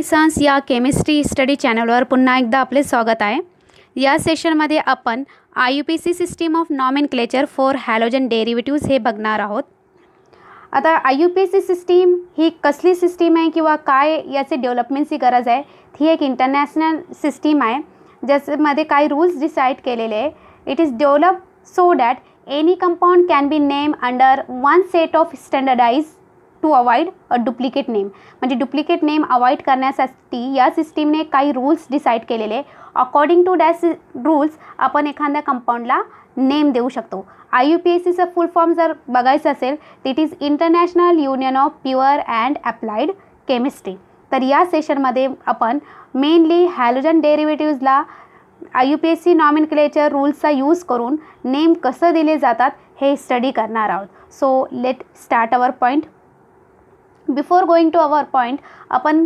science या chemistry study चॅनलवर पुन्हा एकदा आपले स्वागत आहे या सेशनमध्ये आपण I U P C system of nomenclature for halogen derivatives हे बघणार आहोत आता I U P C system ही कसली सिस्टीम आहे किंवा काय याचे डेव्हलपमेंटची गरज आहे ही एक इंटरनॅशनल सिस्टीम आहे ज्याच्यामध्ये काही रूल्स डिसाईड केलेले आहे it is develop so that any compound can be name under one set of standardise to avoid a duplicate name म्हणजे डुप्लिकेट नेम अवॉइड करण्यासाठी या सिस्टीमने काही रूल्स डिसाईड केलेले अकॉर्डिंग टू डॅस रूल्स आपण एखाद्या कंपाऊंडला नेम देऊ शकतो आय यू पी एस सीचं फुल फॉर्म जर बघायचं असेल it is international union of pure and applied chemistry तर या सेशनमध्ये आपण मेनली हॅलोजन डेरिवेटिव्जला I U P S C nomenclature रूल्सचा यूज करून नेम कसं दिले जातात हे स्टडी करणार आहोत so let start our point before going to our point आपण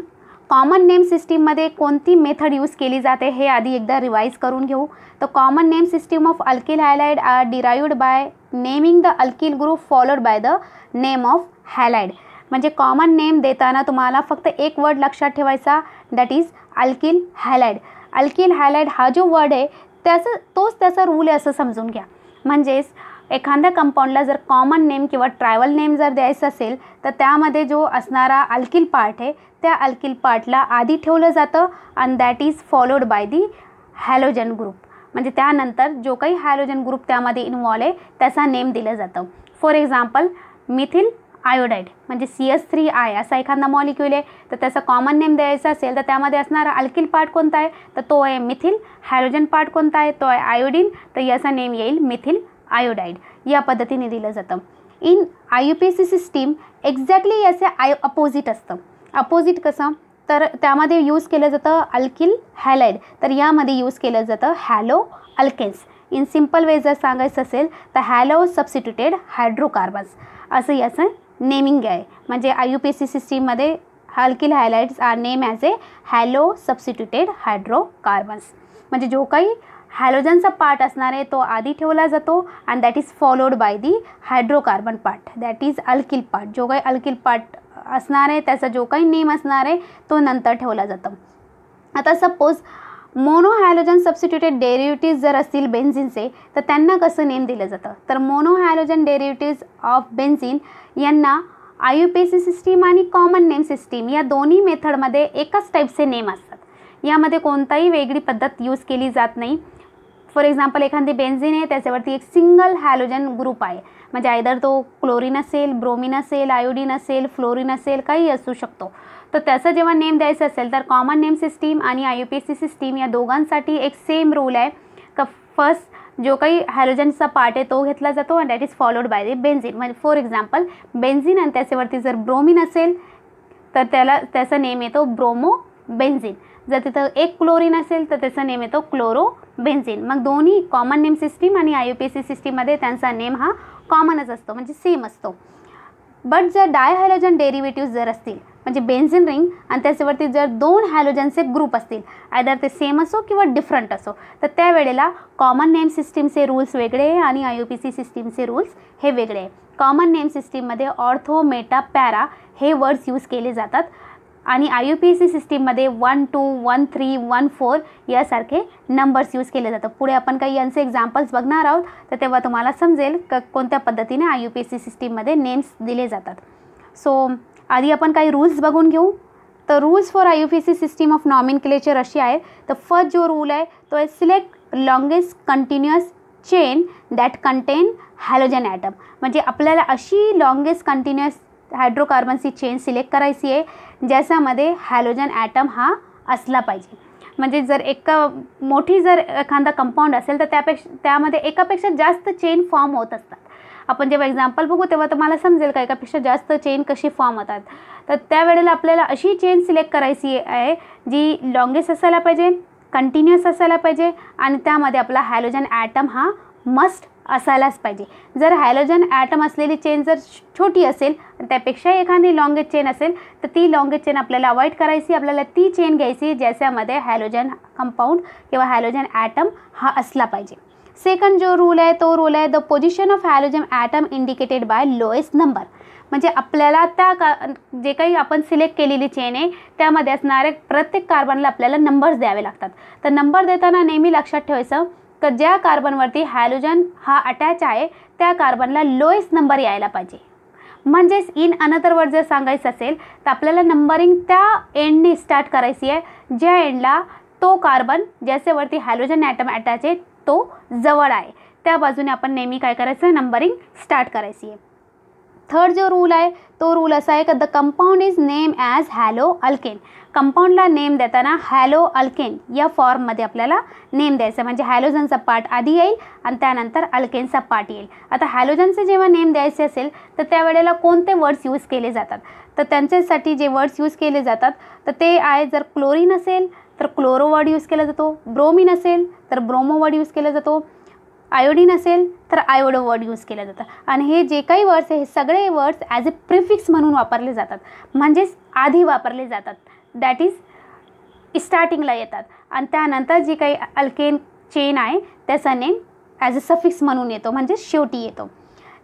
कॉमन नेम सिस्टीममध्ये कोणती मेथड यूज केली जाते हे आधी एकदा रिवाईज करून घेऊ तर common name system of alkyl halide are derived by naming the alkyl group followed by the name of halide म्हणजे कॉमन नेम देताना तुम्हाला फक्त एक वर्ड लक्षात ठेवायचा that is alkyl halide alkyl halide हा जो वर्ड आहे त्याचं तोच त्याचा रूल आहे असं समजून घ्या म्हणजेच एखाद्या कंपाऊंडला जर कॉमन नेम किंवा ट्रायवल नेम जर द्यायचं असेल तर त्यामध्ये जो असणारा अल्किल पार्ट आहे त्या अल्किल पार्टला आधी ठेवलं जातं and that is followed by the halogen group म्हणजे त्यानंतर जो काही हॅलोजन ग्रुप त्यामध्ये इन्वॉल्व आहे त्याचा नेम दिलं जातं फॉर एक्झाम्पल मिथिल आयोडाईड म्हणजे सी एस थ्री आय असा एखादा मॉलिक्युल आहे तर त्याचा कॉमन नेम द्यायचा असेल तर त्यामध्ये असणारा अल्किल पार्ट कोणता आहे तर तो आहे मिथिल हायड्रोजन पार्ट कोणता आहे तो आहे आयोडीन तर याचा नेम येईल मिथिल आयोडाईड या पद्धतीने दिलं जातं in I U P C system exactly याचं आय अपोजिट असतं अपोजिट कसं तर त्यामध्ये यूज केलं जातं अल्किल हॅलाईड तर यामध्ये यूज केलं जातं halo alkanes in simple way जर सांगायचं असेल तर हॅलो सबस्टिट्युटेड हायड्रोकार्बन्स असं याचं नेमिंग आहे म्हणजे आय यू पी सी सिस्टीममध्ये alkyl halides are name as a halo substituted hydrocarbons म्हणजे जो काही हॅलोजनचा पार्ट आहे तो आधी ठेवला जातो and that is followed by the hydrocarbon part that is alkyl part जो काही अल्किल पार्ट असणार आहे त्याचा जो काही नेम असणार आहे तो नंतर ठेवला जातो आता सपोज मोनोहॅलोजन सबस्टिट्युटेड डेरिव्हिटीज जर असतील बेन्झिनचे तर त्यांना कसं नेम दिलं जातं तर मोनोहॅलोजन डेरिव्हिटीज ऑफ बेन्झिन यांना I U P C system आणि कॉमन नेम सिस्टीम या दोन्ही मेथडमध्ये एकाच टाईपचे नेम असतात यामध्ये कोणताही वेगळी पद्धत यूज केली जात नाही फॉर एक्झाम्पल एखादी बेन्झिन आहे त्याच्यावरती एक सिंगल हॅलोजन ग्रुप आहे म्हणजे आयदर तो क्लोरीन असेल ब्रोमिन असेल आयोडीन असेल फ्लोरीन असेल काही असू शकतो तर त्याचं जेव्हा नेम द्यायचं असेल तर कॉमन नेम सिस्टीम आणि I U P S C system या दोघांसाठी एक सेम रूल आहे क फर्स्ट जो काही हॅलोजनचा पार्ट आहे तो घेतला जातो आणि that is followed by the benzene म्हणजे फॉर एक्झाम्पल बेन्झिन आणि त्याच्यावरती जर ब्रोमिन असेल तर त्याला त्याचा नेम येतो ब्रोमो बेन्झिन जर तिथं एक क्लोरीन असेल तर त्याचा नेम येतो क्लोरो बेन्झिन मग दोन्ही कॉमन नेम सिस्टीम आणि आय यू पी सी सिस्टीममध्ये त्यांचा नेम हा कॉमनच असतो म्हणजे सेम असतो बट जर डाय डेरिवेटिव्स डेरिव्हेटिव्ह जर असतील म्हणजे बेन्झिन रिंग आणि त्याच्यावरती जर दोन हायलोजनचे ग्रुप असतील आयदर ते सेम असो किंवा डिफरंट असो तर त्यावेळेला कॉमन नेम सिस्टीमचे रूल्स वेगळे आणि आय यू पी सी सिस्टीमचे रूल्स हे वेगळे आहे कॉमन नेम सिस्टीममध्ये ऑर्थो मेटा पॅरा हे वर्ड्स यूज केले जातात आणि आय यू पी सी सिस्टीममध्ये one two one three one four यासारखे नंबर्स यूज केले जातात पुढे आपण काही यांचे एक्झाम्पल्स बघणार आहोत तर तेव्हा तुम्हाला समजेल क कोणत्या पद्धतीने I U P S C सिस्टीममध्ये नेम्स दिले जातात सो आधी आपण काही रूल्स बघून घेऊ तर rules for I U P C system of nomenclature अशी आहे तर फर्स्ट जो रूल आहे तो आहे select longest continuous chain that contain halogen atom म्हणजे आपल्याला अशी लॉंगेस्ट कंटिन्युअस हायड्रोकार्बनची चेन सिलेक्ट करायची आहे ज्याच्यामध्ये हॅलोजन ॲटम हा असला पाहिजे म्हणजे जर एका मोठी जर एखादा कंपाऊंड असेल तर त्यापेक्षा त्यामध्ये एकापेक्षा जास्त चेन फॉर्म होत असतात आपण जेव्हा एक्झाम्पल बघू तेव्हा तुम्हाला समजेल का एकापेक्षा जास्त चेन कशी फॉर्म होतात तर त्यावेळेला आपल्याला अशी चेन सिलेक्ट करायची आहे जी लॉंगेस्ट असायला पाहिजे कंटिन्युअस असायला पाहिजे आणि त्यामध्ये आपला हॅलोजन ॲटम हा मस्ट असायलाच पाहिजे जर हायलोजन ॲटम असलेली चेन जर छोटी असेल त्यापेक्षा एखादी लॉंगेस्ट चेन असेल तर ती लॉंगेस्ट चेन आपल्याला अवॉइड करायची आपल्याला ती चेन घ्यायची ज्याच्यामध्ये हायलोजन कंपाऊंड किंवा हायलोजन ॲटम हा असला पाहिजे सेकंड जो रूल आहे तो रूल आहे the position of halogen atom indicated by lowest number म्हणजे आपल्याला त्या का जे काही आपण सिलेक्ट केलेली चेन आहे त्यामध्ये असणाऱ्या प्रत्येक कार्बनला आपल्याला नंबर्स द्यावे लागतात तर नंबर देताना नेहमी लक्षात ठेवायचं तर ज्या कार्बनवरती हॅलोजन हा अटॅच आहे त्या कार्बनला लोएस्ट नंबर यायला पाहिजे म्हणजेच इन अनदर वर्ड जर सांगायचं असेल तर आपल्याला नंबरिंग त्या एंडने स्टार्ट करायची आहे ज्या एंडला तो कार्बन ज्याच्यावरती हॅलोजन ॲटम अटॅच आहे तो जवळ आहे त्या बाजूने आपण नेहमी काय करायचं नंबरिंग स्टार्ट करायची आहे थर्ड जो रूल आहे तो रूल असा आहे का the compound is name as haloalkane कंपाऊंडला नेम देताना हॅलो अल्केन या फॉर्ममध्ये आपल्याला नेम द्यायचा म्हणजे हॅलोजनचा पार्ट आधी येईल आणि त्यानंतर अल्केनचा पार्ट येईल आता हॅलोजनचे जेव्हा नेम द्यायचे असेल तर त्यावेळेला कोणते वर्ड्स यूज केले जातात तर त्यांच्यासाठी जे वर्ड्स यूज केले जातात तर ते आहे जर क्लोरीन असेल तर क्लोरो वर्ड यूज केला जातो ब्रोमिन असेल तर ब्रोमो वर्ड यूज केला जातो आयोडीन असेल तर आयोडो वर्ड यूज केला जातं आणि हे जे काही वर्ड्स आहे हे सगळे वर्ड्स ॲज अ प्रिफिक्स म्हणून वापरले जातात म्हणजेच आधी वापरले जातात दॅट इज स्टार्टिंगला येतात आणि त्यानंतर जी काही अल्केन चेन आहे त्याचा नेम ॲज अ सफिक्स म्हणून येतो म्हणजे शेवटी येतो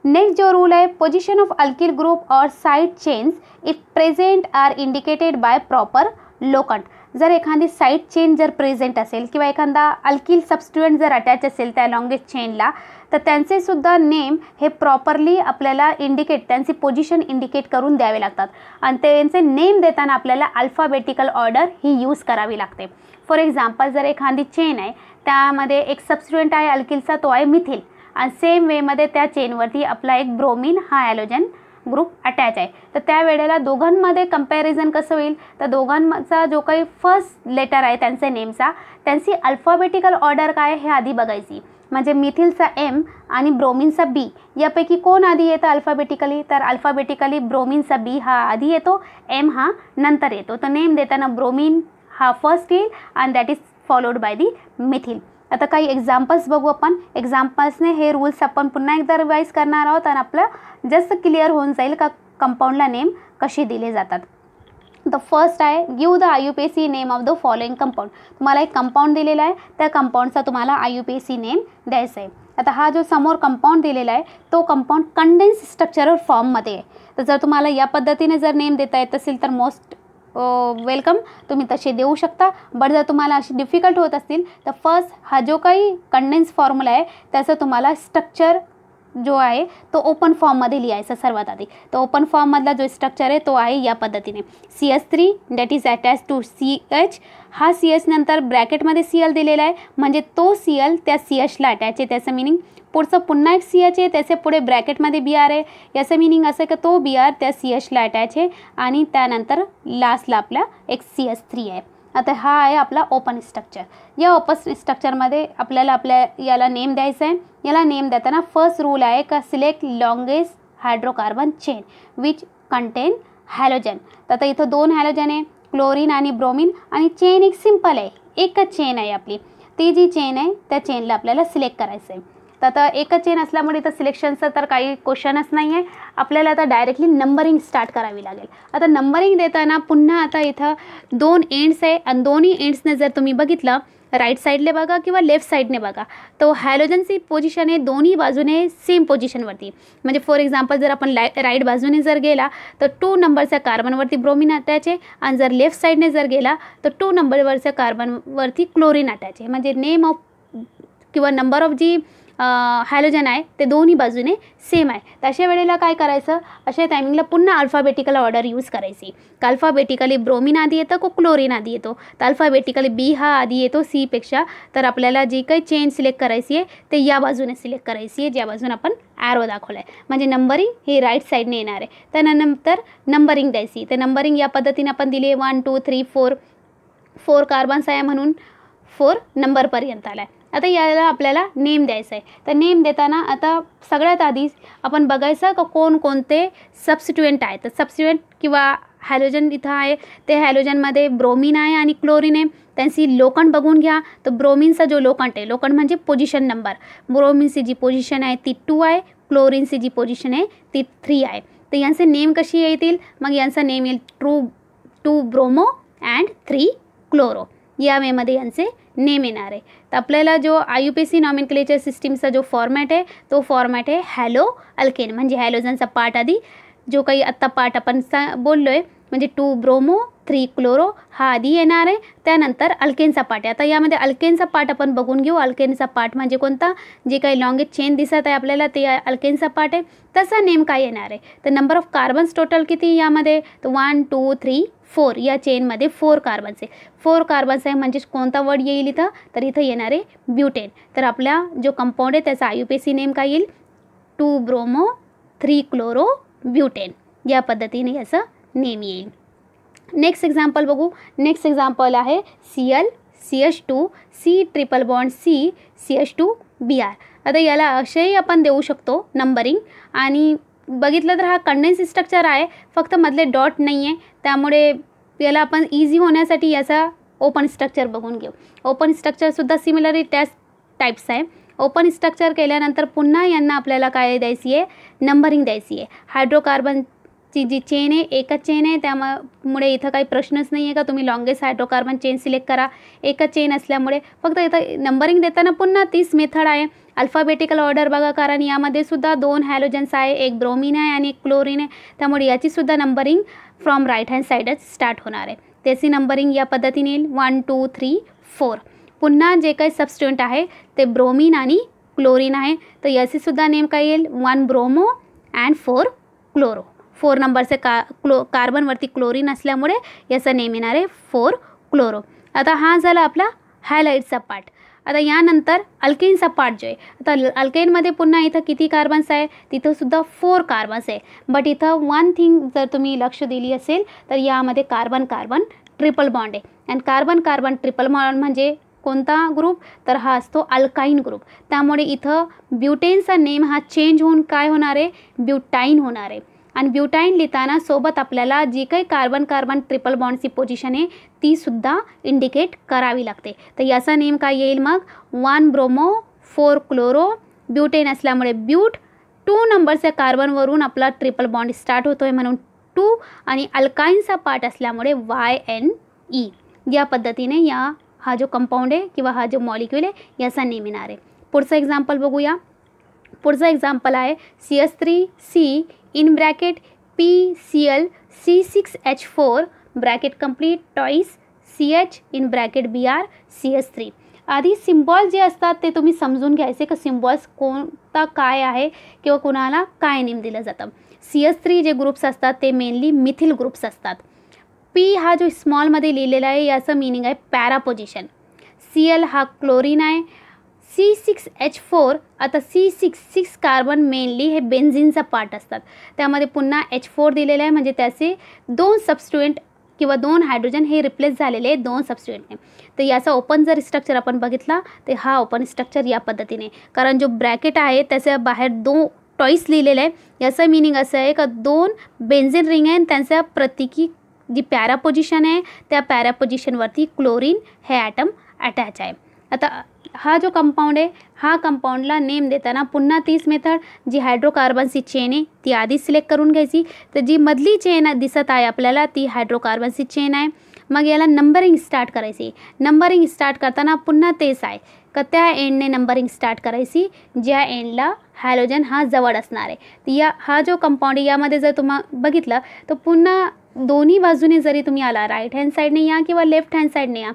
नेक्स्ट जो रूल आहे position of alkyl group or side chains if present are indicated by proper locant जर एखादी साईड चेन जर प्रेझेंट असेल किंवा एखादा अल्किल सबस्ट्युएंट जर अटॅच असेल त्या लॉंगेस्ट चेनला तर त्यांचेसुद्धा नेम हे प्रॉपरली आपल्याला इंडिकेट त्यांची पोझिशन इंडिकेट करून द्यावे लागतात आणि त्यांचे नेम देताना आपल्याला अल्फाबेटिकल ऑर्डर ही यूज करावी लागते फॉर एक्झाम्पल जर एखादी चेन आहे त्यामध्ये एक सबस्ट्युएंट आहे अल्किलचा तो आहे मिथिल आणि सेम वेमध्ये त्या चेनवरती आपला एक ब्रोमिन हा ॲलोजन ग्रुप अटॅच आहे तर त्यावेळेला दोघांमध्ये कम्पॅरिझन कसं होईल तर दोघांचा जो काही फर्स्ट लेटर आहे त्यांचे नेमचा त्यांची अल्फाबेटिकल ऑर्डर काय हे आधी बघायची म्हणजे मिथिलचा एम आणि ब्रोमिनचा बी यापैकी कोण आधी येतं अल्फाबेटिकली तर अल्फाबेटिकली ब्रोमिनचा बी हा आधी येतो एम हा नंतर येतो तर नेम देताना ब्रोमिन हा फर्स्ट येईल and that is followed by the methyl आता काही एक्झाम्पल्स बघू आपण एक्झाम्पल्सने हे रूल्स आपण पुन्हा एकदा रिवाईज करणार आहोत आणि आपलं जस्ट क्लिअर होऊन जाईल का कंपाऊंडला नेम कसे दिले जातात द फर्स्ट आहे give the I U P S C name of the following compound तुम्हाला एक कंपाऊंड दिलेला आहे त्या कंपाऊंडचा तुम्हाला I U P S C name द्यायचा आहे आता हा जो समोर कंपाऊंड दिलेला आहे तो कंपाऊंड कंडेन्स स्ट्रक्चरल फॉर्ममध्ये आहे तर जर तुम्हाला या पद्धतीने जर नेम देता येत असेल तर मोस्ट वेलकम तुम्ही तसे देऊ शकता बट जर तुम्हाला अशी डिफिकल्ट होत असतील तर फर्स्ट हा जो काही कंडेन्स फॉर्म्युला आहे त्याचं तुम्हाला स्ट्रक्चर जो आहे तो ओपन फॉर्ममध्ये लिहायचा सर्वात आधी तर ओपन फॉर्ममधला जो स्ट्रक्चर आहे तो आहे या पद्धतीने C S three that is attach to C H हा सी एच नंतर ब्रॅकेटमध्ये सी एल दिलेला आहे म्हणजे तो सी एल त्या सी एचला अटॅच आहे त्याचं मिनिंग पुढचं पुन्हा एक सी एच आहे त्याचे पुढे ब्रॅकेटमध्ये बी आर आहे याचं मिनिंग असं की तो बी आर त्या सी एचला अटॅच आहे आणि त्यानंतर लास्टला आपला एक सी एच थ्री आहे आता हा आहे आपला ओपन स्ट्रक्चर या ओपन स्ट्रक्चरमध्ये आपल्याला आपल्या याला नेम द्यायचा आहे याला नेम देताना फर्स्ट रूल आहे का select longest hydrocarbon chain which contain halogen तर आता इथं दोन हॅलोजन आहे क्लोरीन आणि ब्रोमिन आणि चेन एक सिंपल आहे एकच चेन आहे आपली ती जी चेन आहे त्या चेनला आपल्याला सिलेक्ट करायचं आहे तर आता एकच चेन असल्यामुळे इथं सिलेक्शनचं तर काही क्वेश्चनच नाही आहे आपल्याला आता डायरेक्टली नंबरिंग स्टार्ट करावी लागेल आता नंबरिंग देताना पुन्हा आता इथं दोन एंड्स आहे आणि दोन्ही एंड्सने जर तुम्ही बघितलं राईट साईडने बघा किंवा लेफ्ट साईडने बघा तो हॅलोजनची पोझिशन आहे दोन्ही बाजूने सेम पोझिशनवरती म्हणजे फॉर एक्झाम्पल जर आपण लाय राईट बाजूने जर गेला तर टू नंबरच्या कार्बनवरती ब्रोमिन अटॅच आहे आणि जर लेफ्ट साईडने जर गेला तर टू नंबरवरच्या कार्बनवरती क्लोरीन अटॅच आहे म्हणजे नेम ऑफ किंवा नंबर ऑफ जी हॅलोजन आहे ते दोन्ही बाजूने सेम आहे तर अशा वेळेला काय करायचं अशा टायमिंगला पुन्हा अल्फाबेटिकल ऑर्डर यूज करायची अल्फाबेटिकली ब्रोमिन आधी येतं को क्लोरीन आधी येतो तर अल्फाबेटिकली बी हा आधी येतो सीपेक्षा तर आपल्याला जी काही चेन सिलेक्ट करायची आहे ते या बाजूने सिलेक्ट करायची आहे ज्या बाजूने आपण ॲरो दाखवला आहे म्हणजे नंबरिंग हे राईट साईडने येणार आहे त्यानंतर नंबरिंग द्यायची तर नंबरिंग या पद्धतीने आपण दिली आहे one two three four four carbons आहे म्हणून फोर नंबरपर्यंत आला आहे आता याला आपल्याला नेम द्यायचा आहे तर नेम देताना आता सगळ्यात आधी आपण बघायचं का कोण कोणते सबस्टिट्युएंट आहे तर सबस्टिट्युएंट किंवा हॅलोजन इथं आहे ते हॅलोजनमध्ये ब्रोमिन आहे आणि क्लोरीन आहे त्यांची लोकंड बघून घ्या तर ब्रोमिनचा जो लोखंड आहे लोखंड म्हणजे पोझिशन नंबर ब्रोमिनची जी पोझिशन आहे ती टू आहे क्लोरीनची जी पोझिशन आहे ती थ्री आहे तर यांचे नेम कशी येतील मग यांचा नेम येईल true two bromo and three chloro यामध्ये यांचे नेम येणार आहे तर आपल्याला जो I U P C nomenclature सिस्टीमचा जो फॉर्मॅट आहे तो फॉर्मॅट आहे हॅलो अल्केन म्हणजे हॅलोजनचा पार्ट आधी जो काही आत्ता पार्ट आपण सा बोललो आहे म्हणजे टू ब्रोमो थ्री क्लोरो हा आधी येणार आहे त्यानंतर अल्केनचा पार्ट आहे आता यामध्ये अल्केनचा पार्ट आपण बघून घेऊ अल्केनचा पार्ट म्हणजे कोणता जे काही लॉंगेस्ट चेन दिसत आहे आपल्याला ते अल्केनचा पार्ट आहे तसा नेम काय येणार आहे तर नंबर ऑफ कार्बन्स टोटल किती यामध्ये तर वन टू थ्री फोर या चेनमध्ये फोर कार्बन्स आहे फोर कार्बन्स आहे म्हणजेच कोणता वर्ड येईल इथं तर इथं येणारे आहे ब्युटेन तर आपला जो कंपाऊंड आहे त्याचा आय सी नेम काय येईल two bromo three chloro butane या पद्धतीने याचं नेम येईल नेक्स्ट एक्झाम्पल बघू नेक्स्ट एक्झाम्पल आहे C L C H two C triple bond C C H two B R आता याला असेही आपण देऊ शकतो नंबरिंग आणि बघितलं तर हा कंडेन्स स्ट्रक्चर आहे फक्त मधले डॉट नाही आहे त्यामुळे याला आपण इझी होण्यासाठी याचा ओपन स्ट्रक्चर बघून घेऊ ओपन स्ट्रक्चरसुद्धा सिमिलरली त्याच टाईप्स आहे ओपन स्ट्रक्चर केल्यानंतर पुन्हा यांना आपल्याला काय द्यायची आहे नंबरिंग द्यायची आहे हायड्रोकार्बनची जी चेन आहे एकच चेन आहे त्यामुळे इथं काही प्रश्नच नाही आहे का तुम्ही लॉंगेस्ट हायड्रोकार्बन चेन सिलेक्ट करा एकच चेन असल्यामुळे फक्त इथं नंबरिंग देताना पुन्हा तीच मेथड आहे अल्फाबेटिकल ऑर्डर बघा कारण यामध्ये सुद्धा दोन हॅलोजन्स आहे एक ब्रोमिन आहे आणि एक क्लोरीन आहे त्यामुळे याचीसुद्धा नंबरिंग फ्रॉम राईट हँड साईडच स्टार्ट होणार आहे तेसी नंबरिंग या पद्धतीने येईल वन टू थ्री फोर पुन्हा जे काही सबस्टिट्यूंट आहे ते ब्रोमिन आणि क्लोरीन आहे तर याचीसुद्धा नेम काय येईल one bromo and four chloro four नंबरचे का क्लो कार्बनवरती क्लोरीन असल्यामुळे याचा नेम येणार आहे फोर क्लोरो आता हा झाला आपला हायलाईटचा पार्ट आता यानंतर अल्केनचा पार्ट जो आहे आता अल्केनमध्ये पुन्हा इथं किती कार्बन्स आहे तिथंसुद्धा फोर कार्बन्स आहे बट इथं वन थिंग जर तुम्ही लक्ष दिली असेल तर यामध्ये कार्बन कार्बन ट्रिपल बॉन्ड आहे and carbon carbon triple bond म्हणजे कोणता ग्रुप तर हा असतो अल्काईन ग्रुप त्यामुळे इथं ब्युटेनचा नेम हा चेंज होऊन काय होणार आहे ब्युटाईन होणार आहे आणि ब्युटाईन लिहिताना सोबत आपल्याला जी काही कार्बन कार्बन ट्रिपल बॉन्डची पोझिशन आहे तीसुद्धा इंडिकेट करावी लागते तर याचा नेम काय येईल मग one bromo four chloro butane असल्यामुळे ब्यूट टू नंबरच्या कार्बनवरून आपला ट्रिपल बॉन्ड स्टार्ट होतो आहे म्हणून टू आणि अल्काईनचा पार्ट असल्यामुळे वाय एन ई या पद्धतीने या हा जो कंपाऊंड आहे किंवा हा जो मॉलिक्यूल आहे याचा नेम येणार आहे पुढचं एक्झाम्पल बघूया पुढचं एक्झाम्पल आहे C S three C in bracket P C L C six H four bracket complete twice C H in bracket B R C S three आधी सिम्बॉल जे असतात ते तुम्ही समजून घ्यायचे का सिम्बॉल्स कोणता काय आहे किंवा कोणाला काय नेम दिलं जातं सी एस थ्री जे ग्रुप्स असतात ते मेनली मिथिल ग्रुप्स असतात पी हा जो स्मॉलमध्ये लिहिलेला आहे याचं मिनिंग आहे पॅरा सी एल हा क्लोरीन आहे सी सिक्स एच फोर आता C six six carbon mainly हे बेन्झिनचा पार्ट असतात त्यामध्ये पुन्हा एच फोर दिलेलं आहे म्हणजे त्याचे दोन सबस्टुएंट किंवा दोन हायड्रोजन हे रिप्लेस झालेले आहे दोन सबस्टुएंटने तर याचा ओपन जर स्ट्रक्चर आपण बघितला तर हा ओपन स्ट्रक्चर या पद्धतीने कारण जो ब्रॅकेट आहे त्याच्या बाहेर दोन टॉईस लिहिलेलं आहे याचं मिनिंग असं आहे का दोन बेन्झिन रिंग आहे आणि त्यांचा जी पॅरा पोझिशन आहे त्या पॅरा पोझिशनवरती क्लोरीन हे ॲटम अटॅच आहे आता हा जो कंपाऊंड आहे हा कंपाऊंडला नेम देताना पुन्हा तीस मेथड जी हायड्रोकार्बनची चेन आहे ती आधीच सिलेक्ट करून घ्यायची तर जी मधली चेन दिसत आहे आपल्याला ती हायड्रोकार्बनची चेन आहे मग याला नंबरिंग स्टार्ट करायची नंबरिंग स्टार्ट करताना पुन्हा तेच आहे का त्या एंडने नंबरिंग स्टार्ट करायची ज्या एंडला हॅलोजन हा जवळ असणार आहे तर या हा जो कंपाऊंड यामध्ये जर तुम्हाला बघितलं तर पुन्हा दोन्ही बाजूने जरी तुम्ही आला राईट हँड साईडने या किंवा लेफ्ट हँड साईडने या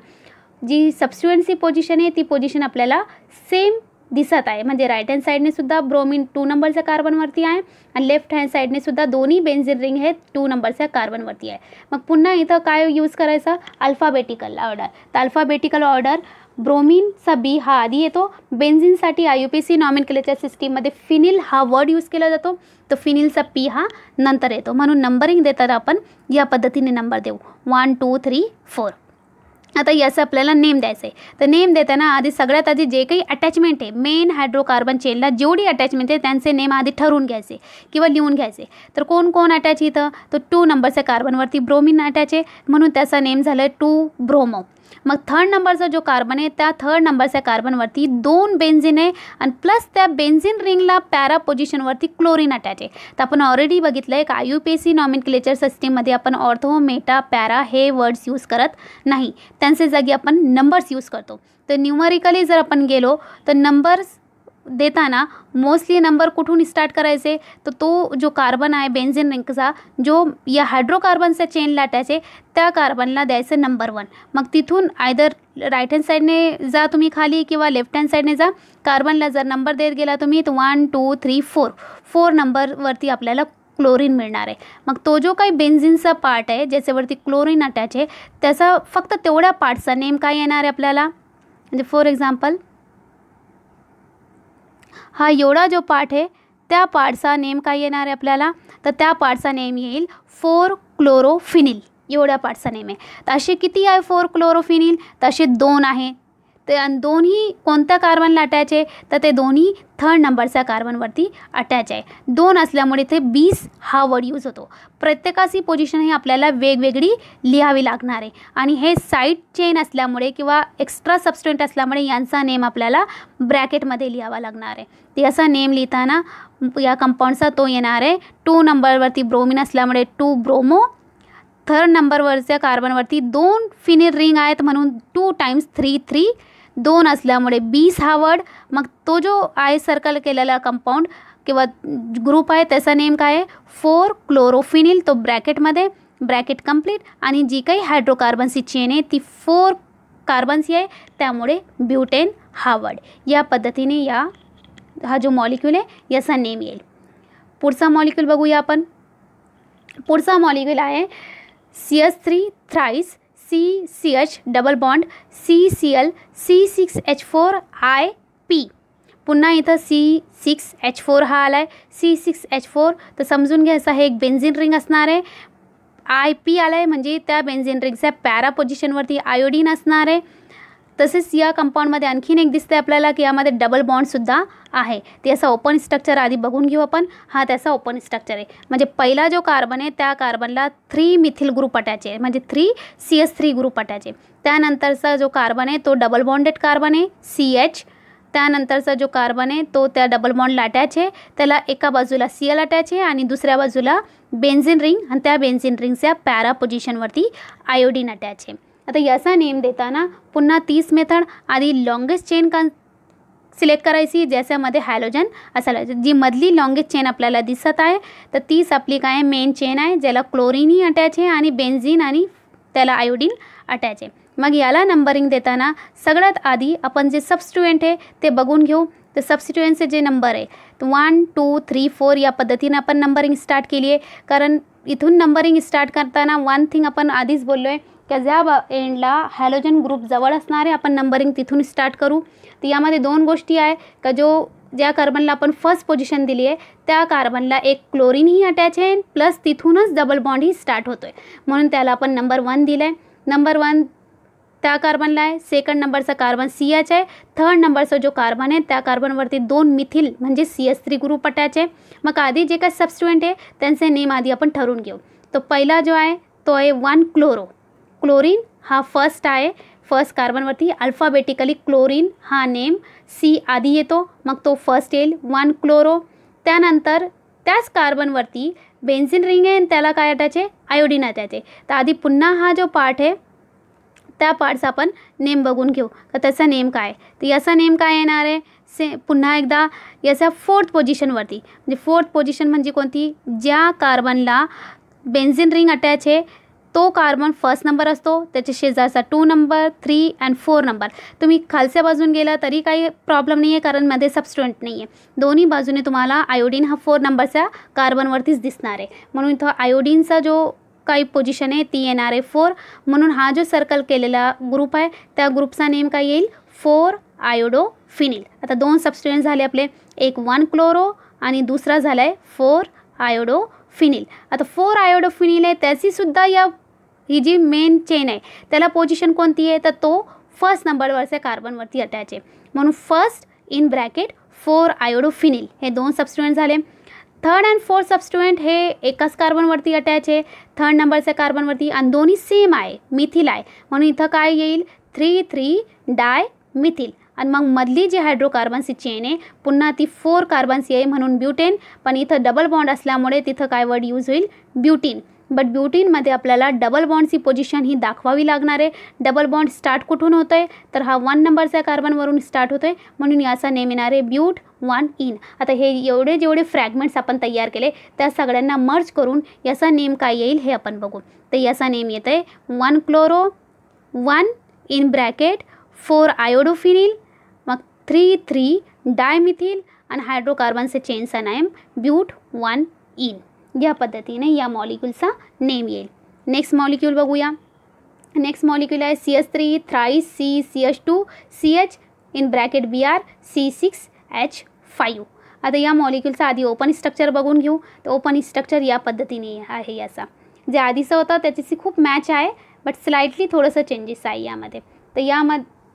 जी सबस्टिट्युएन्सी पोझिशन आहे ती पोझिशन आपल्याला सेम दिसत आहे म्हणजे राईट हँड साईडने सुद्धा ब्रोमिन टू नंबरच्या कार्बनवरती आहे आणि लेफ्ट हँड साईडने सुद्धा दोन्ही बेन्झिन रिंग हे टू नंबरच्या कार्बनवरती आहे मग पुन्हा इथं काय यूज करायचं अल्फाबेटिकल ऑर्डर तर अल्फाबेटिकल ऑर्डर ब्रोमिनचा बी हा आधी येतो बेन्झिनसाठी आय यू पी सी नॉमिन केलेच्या सिस्टीममध्ये फिनिल हा वर्ड यूज केला जातो तर फिनिलचा पी हा नंतर येतो म्हणून नंबरिंग देताना आपण या पद्धतीने नंबर देऊ वन टू थ्री फोर आता याचं आपल्याला नेम द्यायचं आहे तर नेम देताना आधी सगळ्यात आधी जे काही अटॅचमेंट आहे मेन हायड्रोकार्बन चेनला जेवढी अटॅचमेंट आहे त्यांचे नेम आधी ठरवून घ्यायचे किंवा लिहून घ्यायचे तर कोण कोण अटॅच इथं तर टू नंबरच्या कार्बनवरती ब्रोमिन अटॅच आहे म्हणून त्याचा नेम झालं टू ब्रोमो मग थर्ड नंबरचा जो कार्बन आहे त्या थर्ड नंबरच्या कार्बनवरती दोन बेन्झिन आहे आणि प्लस त्या बेन्झिन रिंगला पॅरा पोझिशनवरती क्लोरीन अटॅच आहे तर आपण ऑलरेडी बघितलं आहे का यू पी एस सी क्लेचर सिस्टीममध्ये आपण ऑर्थो मेटा पॅरा हे वर्ड्स यूज करत नाही त्यांच्या जागी आपण नंबर्स यूज करतो तर न्यूमरिकली जर आपण गेलो तर नंबर्स देताना मोस्टली नंबर कुठून स्टार्ट करायचे तर तो जो कार्बन आहे बेन्झिन रिंकचा जो या हायड्रोकार्बनच्या चेनला अटॅच त्या कार्बनला द्यायचं नंबर वन मग तिथून आयदर राईट हँड साईडने जा तुम्ही खाली किंवा लेफ्ट हँड साईडने जा कार्बनला जर नंबर देत गेला तुम्ही तर one two three four four नंबरवरती आपल्याला क्लोरीन मिळणार आहे मग तो जो काही बेन्झिनचा पार्ट आहे ज्याच्यावरती क्लोरीन अटॅच आहे त्याचा फक्त तेवढ्या पार्टचा नेम काय येणार आहे आपल्याला म्हणजे फॉर एक्झाम्पल हा एवढा जो पाठ आहे त्या पाठचा नेम काय येणार आहे आपल्याला तर त्या पाठचा नेम येईल फोर क्लोरोफिनिल एवढ्या पाठचा नेम आहे तर असे किती आहे फोर क्लोरोफिनिल तर असे दोन आहे ते दोन्ही कोणत्या कार्बनला अटॅच आहे तर ते दोन्ही थर्ड नंबरच्या कार्बनवरती अटॅच आहे दोन असल्यामुळे ते बीस हा वर्ड यूज होतो प्रत्येकाची पोझिशन ही आपल्याला वेगवेगळी लिहावी लागणार आहे आणि हे साईड चेन असल्यामुळे किंवा एक्स्ट्रा सबस्टेंट असल्यामुळे यांचा नेम आपल्याला ब्रॅकेटमध्ये लिहावा लागणार आहे ते असा नेम लिहिताना या कंपाऊंडचा तो येणार आहे टू नंबरवरती ब्रोमिन असल्यामुळे टू ब्रोमो थर्ड नंबरवरच्या कार्बनवरती दोन फिनिल रिंग आहेत म्हणून टू टाइम्स थ्री थ्री दोन असल्यामुळे बीस हावड मग तो जो आय सर्कल केलेला कंपाऊंड किंवा ग्रुप आहे त्याचा नेम काय आहे फोर क्लोरोफिनिल तो ब्रॅकेटमध्ये ब्रॅकेट कंप्लीट आणि जी काही हायड्रोकार्बन्सची चेन आहे ती फोर कार्बन्सी आहे त्यामुळे ब्युटेन हावड या पद्धतीने या हा जो मॉलिक्यूल आहे याचा नेम येईल पुढचा मॉलिक्यूल बघूया आपण पुढचा मॉलिक्यूल आहे C S three thrice C C H double bond C C L C six H four I P पुन्हा इथं सी सिक्स एच फोर हा आला आहे सी सिक्स एच फोर तर समजून घ्यायचा हे एक बेन्झिन रिंग असणार आहे आय पी आलं आहे म्हणजे त्या बेन्झिन रिंगच्या पॅरा पोझिशनवरती आयोडीन असणार आहे तसेच या कंपाऊंडमध्ये आणखीन एक दिसते आपल्याला की यामध्ये डबल बॉन्डसुद्धा आहे त्याचा ओपन स्ट्रक्चर आधी बघून घेऊ आपण हा त्याचा ओपन स्ट्रक्चर आहे म्हणजे पहिला जो कार्बन आहे त्या कार्बनला थ्री मिथिल ग्रुप अटॅच आहे म्हणजे three C S three group attach आहे त्यानंतरचा जो कार्बन आहे तो डबल बॉन्डेड कार्बन आहे सी एच त्यानंतरचा जो कार्बन आहे तो त्या डबल बॉन्डला अटॅच आहे त्याला एका बाजूला सी एल अटॅच आहे आणि दुसऱ्या बाजूला बेन्झिन रिंग आणि त्या बेन्झिन रिंगच्या पॅरा पोझिशनवरती आयोडीन अटॅच आहे आता याचा नेम देताना पुन्हा तीस मेथड आधी लॉंगेस्ट चेन का सिलेक्ट करायची ज्याच्यामध्ये हायलोजन असायला जी मधली लॉंगेस्ट चेन आपल्याला दिसत आहे तर तीच आपली काय मेन चेन आहे ज्याला क्लोरीनही अटॅच आहे आणि बेन्झिन आणि त्याला आयोडीन अटॅच आहे मग याला नंबरिंग देताना सगळ्यात आधी आपण जे सबस्ट्युएंट आहे ते बघून घेऊ तर सबस्टिट्युएंटचे जे नंबर आहे वन टू थ्री फोर या पद्धतीनं आपण नंबरिंग स्टार्ट केली आहे कारण इथून नंबरिंग स्टार्ट करताना वन थिंग आपण आधीच बोललो आहे की ज्या एंडला हॅलोजन ग्रुप जवळ असणारे आपण नंबरिंग तिथून स्टार्ट करू तर यामध्ये दोन गोष्टी आहे का जो ज्या कार्बनला आपण फर्स्ट पोझिशन दिली आहे त्या कार्बनला एक क्लोरीनही अटॅच आहे प्लस तिथूनच डबल बॉन्डही स्टार्ट होतो आहे म्हणून त्याला आपण नंबर वन दिलं आहे नंबर वन त्या कार्बनला आहे सेकंड नंबरचा कार्बन सी एच आहे थर्ड नंबरचा जो कार्बन आहे त्या कार्बनवरती दोन मिथिल म्हणजे C S three group attach आहे मग आधी जे काही सबस्टुएंट आहे त्यांचे नेम आधी आपण ठरवून घेऊ तो पहिला जो आहे तो आहे वन क्लोरो क्लोरीन हा फर्स्ट आहे फर्स्ट कार्बनवरती अल्फाबेटिकली क्लोरीन हा नेम सी आधी येतो मग तो फर्स्ट येईल वन क्लोरो त्यानंतर त्याच कार्बनवरती बेन्झिन रिंग आहे आणि त्याला काय अटायचे आयोडीन अटायचे तर आधी पुन्हा हा जो पार्ट आहे त्या पार्टचा आपण नेम बघून घेऊ तर त्याचा नेम काय तर याचा नेम काय येणार आहे से पुन्हा एकदा याचा फोर्थ पोझिशनवरती म्हणजे फोर्थ पोझिशन म्हणजे कोणती ज्या कार्बनला बेन्झिन रिंग अटॅच आहे तो कार्बन फर्स्ट नंबर असतो त्याच्या शेजारचा two number three and four number तुम्ही खालच्या बाजून गेला तरी काही प्रॉब्लेम नाही आहे कारण मध्ये सबस्टुडंट नाही आहे दोन्ही बाजूने तुम्हाला आयोडीन हा फोर नंबरचा कार्बनवरतीच दिसणार आहे म्हणून इथं आयोडीनचा जो काही पोझिशन आहे ती येणार आहे फोर म्हणून हा जो सर्कल केलेला ग्रुप आहे त्या ग्रुपचा नेम काय येईल फोर आयोडो फिनिल आता दोन सबस्टुडंट झाले आपले एक वन क्लोरो आणि दुसरा झाला आहे फोर आयोडो फिनिल आता फोर आयोडो फिनिल आहे त्याचीसुद्धा या ही जी मेन चेन आहे त्याला पोझिशन कोणती आहे तर तो फर्स्ट नंबरवरच्या कार्बनवरती अटॅच आहे म्हणून first in bracket four iodophenyl हे दोन सबस्टुएंट झाले थर्ड अँड फोर्थ सबस्टुएंट हे एकाच कार्बनवरती अटॅच आहे थर्ड नंबरच्या कार्बनवरती आणि दोन्ही सेम आहे मिथिल आहे म्हणून इथं काय येईल थ्री थ्री डाय मिथिल आणि मग मधली जी हायड्रोकार्बन्सची चेन आहे पुन्हा ती फोर कार्बन्सची आहे म्हणून ब्युटेन पण इथं डबल बॉन्ड असल्यामुळे तिथं काय वर्ड यूज होईल ब्युटीन बट ब्युटीनमध्ये आपल्याला डबल बॉन्डची पोझिशन ही दाखवावी लागणार आहे डबल बॉन्ड स्टार्ट कुठून होतो आहे तर हा वन नंबरचा कार्बनवरून स्टार्ट होतो आहे म्हणून याचा नेम येणार आहे ब्यूट वन इन आता हे एवढे जेवढे फ्रॅगमेंट्स आपण तयार केले त्या सगळ्यांना मर्ज करून याचा नेम काय येईल हे आपण बघू तर याचा नेम येतो आहे one chloro one in bracket four iodophenyl मग थ्री थ्री डायमिथिल आणि हायड्रोकार्बनचे चेनचा नेम ब्यूट वन इन या पद्धतीने या मॉलिक्यूलचा नेम येईल नेक्स्ट मॉलिक्यूल बघूया नेक्स्ट मॉलिक्यूल आहे C S three thrice C C H two C H in bracket B R C six H five आता या मॉलिक्यूलचा आधी ओपन स्ट्रक्चर बघून घेऊ तर ओपन स्ट्रक्चर या पद्धतीने आहे याचा जे आधीचं होतं त्याच्याशी खूप मॅच आहे बट स्लाइटली थोडंसं चेंजेस आहे यामध्ये तर याम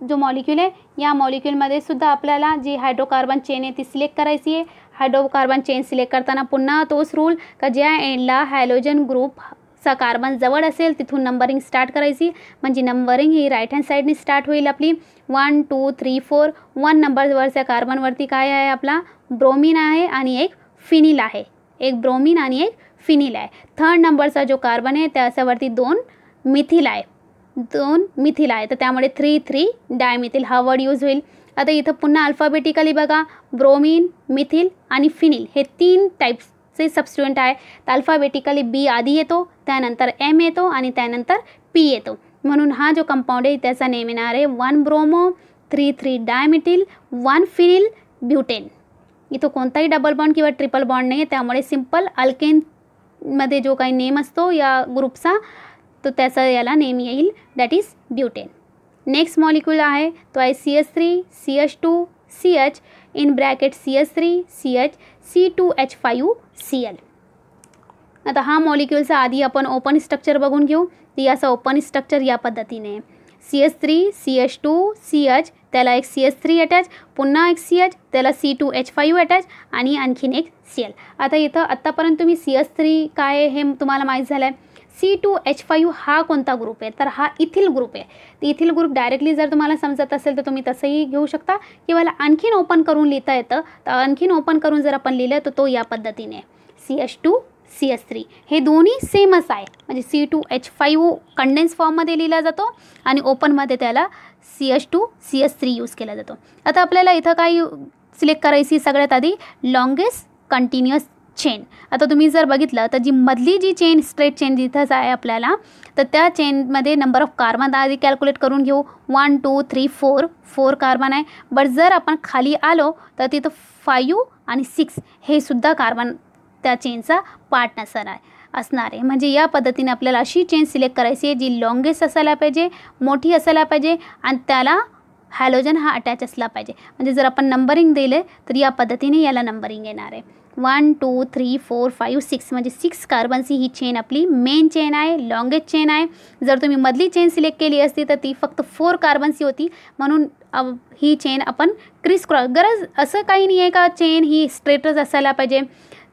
जो मॉलिक्यूल आहे या मॉलिक्यूलमध्ये सुद्धा आपल्याला जी हायड्रोकार्बन चेन आहे ती सिलेक्ट करायची आहे हायड्रोकार्बन चेन सिलेक्ट करताना पुन्हा तोच रूल का ज्या एंडला हायलोजन ग्रुप चा कार्बन जवळ असेल तिथून नंबरिंग स्टार्ट करायची म्हणजे नंबरिंग ही राईट हँड साईडने स्टार्ट होईल आपली one two three four one नंबरवरच्या कार्बनवरती काय आहे आपला ब्रोमिन आहे आणि एक फिनिल आहे एक ब्रोमिन आणि एक फिनिल आहे थर्ड नंबरचा जो कार्बन आहे त्याच्यावरती दोन मिथिल आहे दोन मिथिल आहे तर त्यामुळे थ्री थ्री डायमिथिल हा वर्ड यूज होईल आता इथं पुन्हा अल्फाबेटिकली बघा ब्रोमिन मिथिल आणि फिनिल हे तीन टाईप्सचे सबस्टुडंट आहे तर अल्फाबेटिकली बी आधी येतो त्यानंतर एम येतो आणि त्यानंतर पी येतो म्हणून हा जो कंपाऊंड आहे त्याचा नेम येणार आहे one bromo three three dimethyl one phenyl butane इथं कोणताही डबल बॉन्ड किंवा ट्रिपल बॉन्ड नाही आहे त्यामुळे सिम्पल अल्केनमध्ये जो काही नेम असतो या ग्रुपचा तो त्याचा याला नेम येईल that is butane next molecule आहे तो आहे C S three C H two C H in bracket C S three C H C two H five C L आता हा मॉलिक्यूलचा आधी आपण ओपन स्ट्रक्चर बघून घेऊ ती असं ओपन स्ट्रक्चर या पद्धतीने C S three C H two C H त्याला एक सी एस थ्री अटॅच पुन्हा एक सी एच त्याला C two H five attach आणि आणखीन एक सी एल आता इथं आत्तापर्यंत तुम्ही सी एस थ्री काय हे तुम्हाला माहीत झालं आहे सी टू एच फाईव्ह हा कोणता ग्रुप आहे तर हा इथिल ग्रुप आहे तर इथिल ग्रुप डायरेक्टली जर तुम्हाला समजत असेल तर तुम्ही तसंही घेऊ शकता किंवा आणखीन ओपन करून लिहिता येतं तर आणखीन ओपन करून जर आपण लिहिलं तर तो या पद्धतीने C H two C S three हे दोन्ही सेमच आहे म्हणजे C two H five condense फॉर्ममध्ये लिहिला जातो आणि ओपनमध्ये त्याला C H two C S three use केला जातो आता आपल्याला इथं काय सिलेक्ट करायची सगळ्यात आधी लाँगेस्ट कंटिन्युअस चेन आता तुम्ही जर बघितलं तर जी मधली जी चेन स्ट्रेट चेन जिथंच आहे आपल्याला तर त्या चेनमध्ये नंबर ऑफ कार्बन आधी कॅल्क्युलेट करून घेऊ one two three four four carbon आहे बट जर आपण खाली आलो तर तिथं फायू आणि सिक्स हे सुद्धा कार्बन त्या चेनचा पार्ट नसणार आहे असणार आहे म्हणजे या पद्धतीने आपल्याला अशी चेन सिलेक्ट करायची आहे जी लॉंगेस्ट असायला पाहिजे मोठी असायला पाहिजे आणि त्याला हॅलोजन हा अटॅच असला पाहिजे म्हणजे जर आपण नंबरिंग दिले तर या पद्धतीने याला नंबरिंग येणार आहे one two three four five six म्हणजे सिक्स कार्बनची ही चेन आपली मेन चेन आहे लॉंगेस्ट चेन आहे जर तुम्ही मधली चेन सिलेक्ट केली असती तर ती फक्त फोर कार्बनची होती म्हणून ही चेन आपण क्रिस क्रॉस गरज असं काही नाही आहे का चेन ही स्ट्रेटच असायला पाहिजे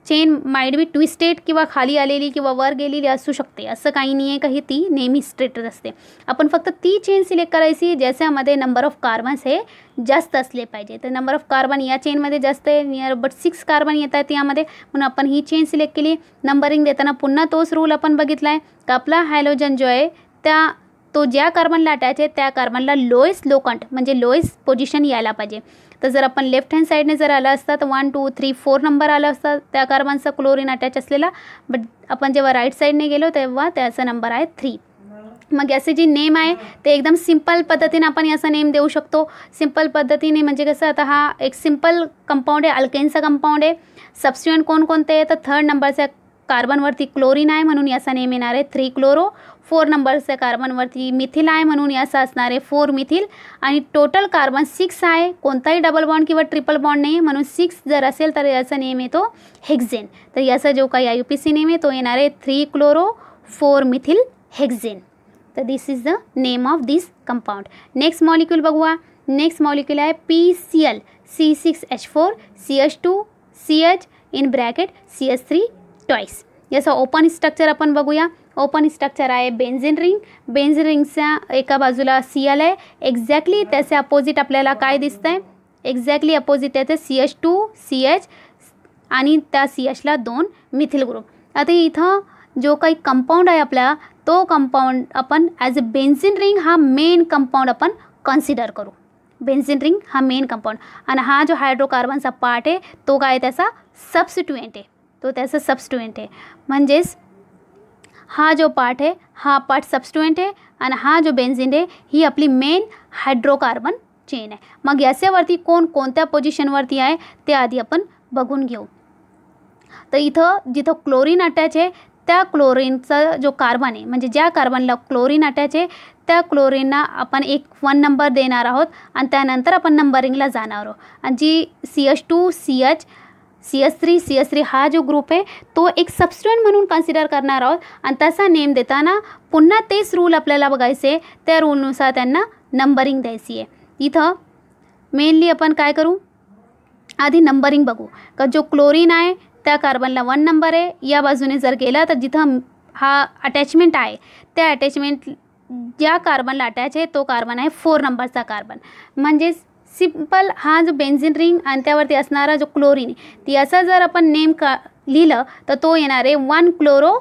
चेन माइट बी ट्विस्टेड किंवा खाली आलेली किंवा वर गेलेली असू शकते असं काही नाही आहे काही ती नेहमी स्ट्रेट असते आपण फक्त ती चेन सिलेक्ट करायची ज्याच्यामध्ये नंबर ऑफ कार्बन्स हे जास्त असले पाहिजे तर नंबर ऑफ कार्बन या चेनमध्ये जास्त आहे नियर बट सिक्स कार्बन येत आहेत यामध्ये म्हणून आपण ही चेन सिलेक्ट केली नंबरिंग देताना पुन्हा तोच रूल आपण बघितला आहे का आपला हायलोजन जो आहे त्या तो ज्या कार्बनला अटॅच आहे त्या कार्बनला लोएस्ट लोकंट म्हणजे लोएस्ट पोझिशन यायला पाहिजे तर जर आपण लेफ्ट हँड साईडने जर आलं असता तर one two three four number आला असता त्या कार्बनचा क्लोरीन अटॅच असलेला बट आपण जेव्हा राईट साईडने गेलो तेव्हा त्याचा नंबर आहे थ्री मग याचे जे नेम आहे ते एकदम सिंपल पद्धतीने आपण याचा नेम देऊ शकतो सिंपल पद्धतीने म्हणजे कसं आता हा एक सिंपल कंपाऊंड आहे अल्केनचा कंपाऊंड आहे कोण कोणकोणते आहे तर थर्ड नंबरचा कार्बनवरती क्लोरीन आहे म्हणून याचा नेम येणार आहे थ्री क्लोरो फोर नंबरचं कार्बनवरती मिथिल आहे म्हणून याचा असणार आहे फोर मिथिल आणि टोटल कार्बन सिक्स आहे कोणताही डबल बॉन्ड किंवा ट्रिपल बॉन्ड नाही म्हणून सिक्स जर असेल तर याचा नेम येतो हेक्झेन तर याचा जो काही I U P C name आहे तो येणार आहे three chloro four methyl hexane तर this is the name of this compound next molecule बघूया नेक्स्ट मॉलिक्यूल आहे P C L C six H four C H two C H in bracket C S three twice जसं open structure आपण बघूया open structure आहे benzene ring benzene रिंगच्या एका बाजूला C L आहे एक्झॅक्टली त्याचे अपोजिट आपल्याला काय दिसतं आहे एक्झॅक्टली अपोजिट आहे ते C H two C H आणि त्या सी एचला दोन मिथिल ग्रुप आता इथं जो काही कंपाऊंड आहे आपला तो कंपाऊंड आपण ॲज अ बेन्झिन रिंग हा मेन कंपाऊंड आपण कन्सिडर करू बेन्झिन रिंग हा मेन कंपाऊंड आणि हा जो हायड्रोकार्बनचा पार्ट आहे तो काय त्याचा सबस्टिट्युएंट आहे तो त्याचं सबस्टुएंट आहे म्हणजेच हा जो पार्ट आहे हा पार्ट सबस्टुएंट आहे आणि हा जो बेन्झिन आहे ही आपली मेन हायड्रोकार्बन चेन आहे मग याच्यावरती कोण कोणत्या पोझिशनवरती आहे ते आधी आपण बघून घेऊ तर इथं जिथं क्लोरीन अटॅच आहे त्या क्लोरीनचा जो कार्बन आहे म्हणजे ज्या कार्बनला क्लोरीन अटॅच आहे त्या क्लोरीनना आपण एक वन नंबर देणार आहोत आणि त्यानंतर आपण नंबरिंगला जाणार आहोत आणि जी C H two C H C S three C S three हा जो ग्रुप आहे तो एक सबस्टुएंट म्हणून कन्सिडर करणार आहोत आणि तसा नेम देताना पुन्हा तेच रूल आपल्याला बघायचे त्या रूलनुसार त्यांना नंबरिंग द्यायची आहे इथं मेनली आपण काय करू आधी नंबरिंग बघू का जो क्लोरीन आहे त्या कार्बनला वन नंबर आहे या बाजूने जर गेला तर जिथं हा अटॅचमेंट आहे त्या अटॅचमेंट ज्या कार्बनला अटॅच आहे तो कार्बन आहे फोर नंबरचा कार्बन म्हणजेच सिंपल हा जो बेन्झिन रिंग आणि त्यावरती असणारा जो क्लोरीन ती असा जर आपण नेम का लिहिलं तर तो येणार आहे वन क्लोरो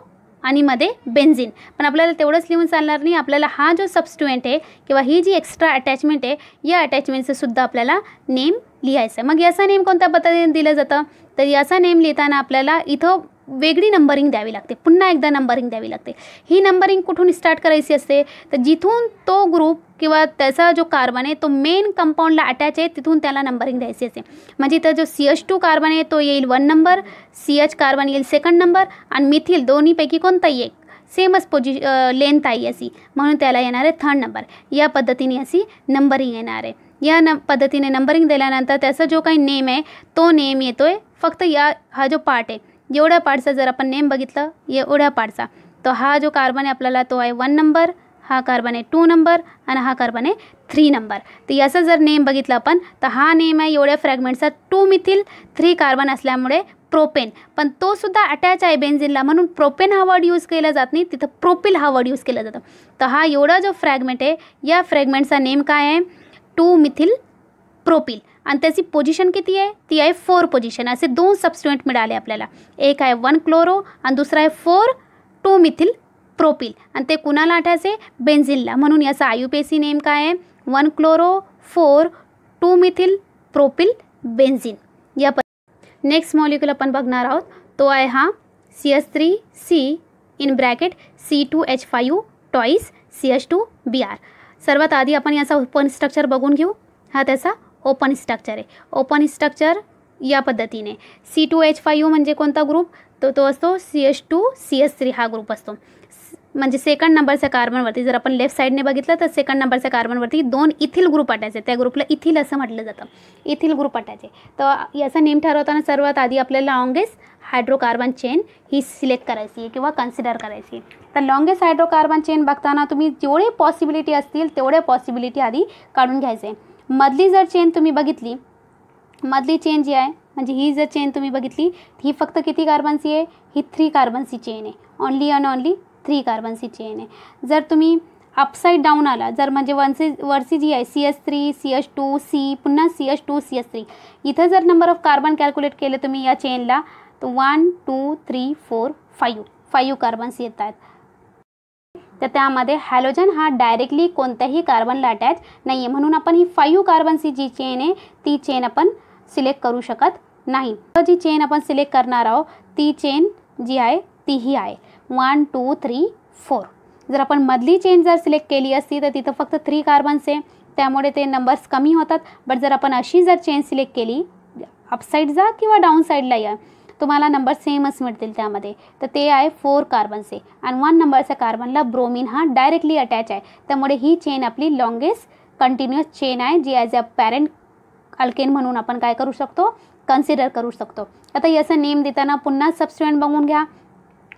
आणि मध्ये बेन्झिन पण आपल्याला तेवढंच लिहून चालणार नाही आपल्याला हा जो सबस्टुएंट आहे किंवा ही जी एक्स्ट्रा अटॅचमेंट आहे या अटॅचमेंटचंसुद्धा सुद्धा आपल्याला नेम लिहायचं आहे मग याचा नेम कोणत्या पद्धतीने दिलं जातं तर याचा नेम लिहिताना आपल्याला इथं वेगळी नंबरिंग द्यावी लागते पुन्हा एकदा नंबरिंग द्यावी लागते ही नंबरिंग कुठून स्टार्ट करायची असते तर जिथून तो ग्रुप किंवा त्याचा जो कार्बन आहे तो मेन कंपाऊंडला अटॅच आहे तिथून त्याला नंबरिंग द्यायची असते म्हणजे इथं जो सी एच टू कार्बन आहे तो येईल one number C H carbon येईल सेकंड नंबर आणि मिथिल दोन्हीपैकी कोणता एक सेमच पोजि लेंथ आहे अशी म्हणून त्याला येणार आहे थर्ड नंबर या पद्धतीने अशी नंबरिंग येणार आहे या न पद्धतीने नंबरिंग दिल्यानंतर त्याचा जो काही नेम आहे तो नेम येतो आहे फक्त या हा जो पार्ट आहे एवढ्या पार्टचा जर आपण नेम बघितलं एवढ्या पार्टचा तर हा जो कार्बन आहे आपल्याला तो आहे वन नंबर हा कार्बन आहे टू नंबर आणि हा कार्बन आहे थ्री नंबर तर याचा जर नेम बघितलं आपण तर हा नेम आहे एवढ्या फ्रॅगमेंटचा टू मिथिल थ्री कार्बन असल्यामुळे प्रोपेन पण तो सुद्धा अटॅच आहे बेन्झिनला म्हणून प्रोपेन हा वर्ड यूज केला जात नाही तिथं प्रोपिल हा वर्ड यूज केला जातो तर हा एवढा जो फ्रॅगमेंट आहे या फ्रॅगमेंटचा नेम काय आहे टू मिथिल प्रोपिल आणि त्याची पोझिशन किती आहे ती आहे फोर पोझिशन असे दोन सबस्टिट्युएंट मिळाले आपल्याला एक आहे वन क्लोरो आणि दुसरा आहे फोर टू मिथिल प्रोपिल आणि ते कुणाला आठायचे बेन्झिनला म्हणून याचा आयुपेसी नेम काय आहे one chloro four two methyl propyl benzene या प नेक्स्ट मॉलिक्युल आपण बघणार आहोत तो आहे हा C S three C in bracket C two H five twice C S two B R सर्वात आधी आपण याचा पण स्ट्रक्चर बघून घेऊ हा त्याचा ओपन स्ट्रक्चर आहे ओपन स्ट्रक्चर या पद्धतीने सी टू एच फायू म्हणजे कोणता ग्रुप तो तो असतो C H two C S three हा ग्रुप असतो म्हणजे सेकंड नंबरच्या कार्बनवरती जर आपण लेफ्ट साईडने बघितलं तर सेकंड नंबरच्या कार्बनवरती दोन इथिल ग्रुप अटायचे त्या ग्रुपला इथिल असं म्हटलं जातं इथिल ग्रुप अटायचे तर याचा नेम ठरवताना सर्वात आधी आपल्याला लॉंगेस्ट हायड्रोकार्बन चेन ही सिलेक्ट करायची आहे किंवा कन्सिडर करायची तर लॉंगेस्ट हायड्रोकार्बन चेन बघताना तुम्ही जेवढे पॉसिबिलिटी असतील तेवढे पॉसिबिलिटी आधी काढून घ्यायचे मधली जर चेन तुम्ही बघितली मधली चेन जी आहे म्हणजे ही जर चेन तुम्ही बघितली ही फक्त किती कार्बनची आहे ही थ्री कार्बनची चेन आहे ओनली अँड ऑनली थ्री कार्बनची चेन आहे जर तुम्ही अपसाईड डाऊन आला जर म्हणजे वनसी वरची जी आहे C S three C S two C पुन्हा C S two C S three इथं जर नंबर ऑफ कार्बन कॅल्क्युलेट केले तुम्ही या चेनला तर one two three four five five carbons येत आहेत तर त्यामध्ये हॅलोजन हा डायरेक्टली कोणत्याही कार्बनला अटॅच नाही आहे म्हणून आपण ही फाईव्ह कार्बनची जी चेन आहे ती चेन आपण सिलेक्ट करू शकत नाही तर जी चेन आपण सिलेक्ट करणार आहोत ती चेन जी आहे तीही आहे वन टू थ्री फोर जर आपण मधली चेन जर सिलेक्ट केली असती तर तिथं फक्त थ्री कार्बन्स आहे त्यामुळे ते नंबर्स कमी होतात बट जर आपण अशी जर चेन सिलेक्ट केली अपसाईड जा किंवा डाऊन साईडला या तुम्हाला नंबर सेमच मिळतील त्यामध्ये तर ते आहे फोर कार्बनचे आणि वन नंबरच्या कार्बनला ब्रोमिन हा डायरेक्टली अटॅच आहे त्यामुळे ही चेन आपली लॉंगेस्ट कंटिन्युअस चेन आहे जी ॲज अ पॅरेंट अल्केन म्हणून आपण काय करू शकतो कन्सिडर करू शकतो आता याचा नेम देताना पुन्हा सबस्टुएंट बघून घ्या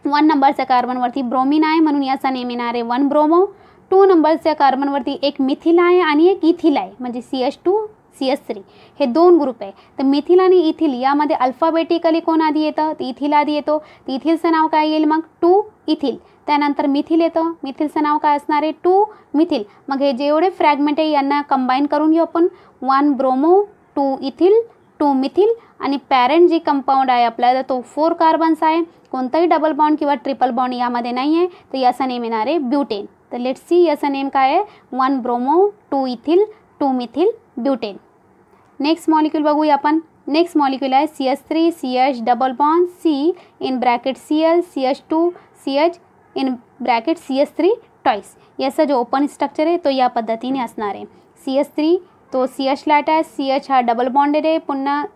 वन नंबरच्या कार्बनवरती ब्रोमिन आहे म्हणून याचा नेम येणार आहे वन ब्रोमो टू नंबरच्या कार्बनवरती एक मिथिल आहे आणि एक इथिल आहे म्हणजे C H two C S three हे दोन ग्रुप आहे तर मिथिल आणि इथिल यामध्ये अल्फाबेटिकली कोण आधी येतं तर इथिल आधी येतो तर इथिलचं नाव काय येईल मग टू इथिल त्यानंतर मिथिल येतं मिथिलचं नाव काय असणार आहे टू मिथिल मग हे जेवढे फ्रॅगमेंट आहे यांना कंबाईन करून घेऊ आपण one bromo two ethyl two methyl आणि पॅरेंट जी कंपाऊंड आहे आपल्याला तो फोर कार्बन्स आहे कोणताही डबल बॉन्ड किंवा ट्रिपल बॉन्ड यामध्ये नाही आहे तर याचा नेम येणार आहे ब्युटेन तर लेट सी याचा नेम काय आहे one bromo two ethyl two methyl butane next molecule बगू अपन नेक्स्ट मॉलिक्यूल है C H three C H double bond C in bracket C L C H two C H in bracket C H three twice ये जो open structure है तो पद्धति ने आना है सी एच थ्री तो सी एच लट है सी एच हा डबल बॉन्डेड है पुनः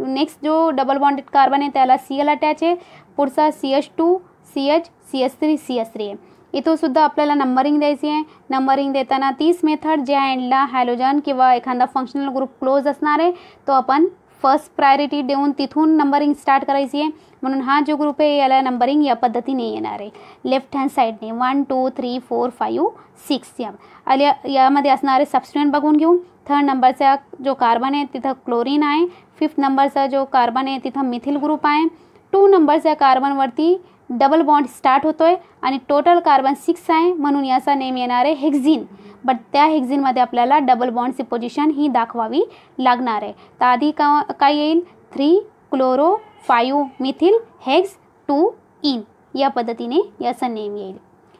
नेक्स्ट जो डबल बॉन्डेड कार्बन है तेल सी एल अटैच है पुढ़ा C H two C H C H three C H three है इथंसुद्धा आपल्याला नंबरिंग द्यायची आहे नंबरिंग देताना तीस मेथड ज्या एंडला हॅलोजन किंवा एखादा फंक्शनल ग्रुप क्लोज असणार आहे तो आपण फर्स्ट प्रायोरिटी देऊन तिथून नंबरिंग स्टार्ट करायची आहे म्हणून हा जो ग्रुप आहे याला नंबरिंग या पद्धतीने येणार आहे लेफ्ट हँड साईडने one two three four five six या आल्या यामध्ये असणारे सबस्टिट्युएंट बघून घेऊ थर्ड नंबरचा जो कार्बन आहे तिथं क्लोरीन आहे फिफ्थ नंबरचा जो कार्बन आहे तिथं मिथिल ग्रुप आहे टू नंबरच्या कार्बनवरती डबल बॉन्ड स्टार्ट होतो आहे आणि टोटल कार्बन सिक्स आहे म्हणून याचा नेम येणार आहे हेक्झिन बट त्या हेक्झिनमध्ये आपल्याला डबल बॉन्डची पोझिशन ही दाखवावी लागणार आहे तर आधी का काय येईल three chloro five methyl hex two ene या पद्धतीने याचा नेम येईल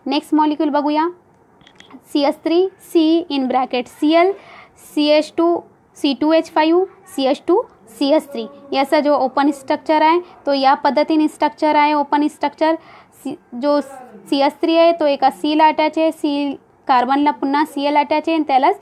नेक्स्ट मॉलिक्यूल बघूया C S three C in bracket C L C H two C two H five C H two C S three ऐसा जो ओपन स्ट्रक्चर है तो या पद्धतिन स्ट्रक्चर है ओपन स्ट्रक्चर जो सी एस थ्री है तो एक सीला अटैच है सी कार्बनला पुनः सी एल अटैच है आणि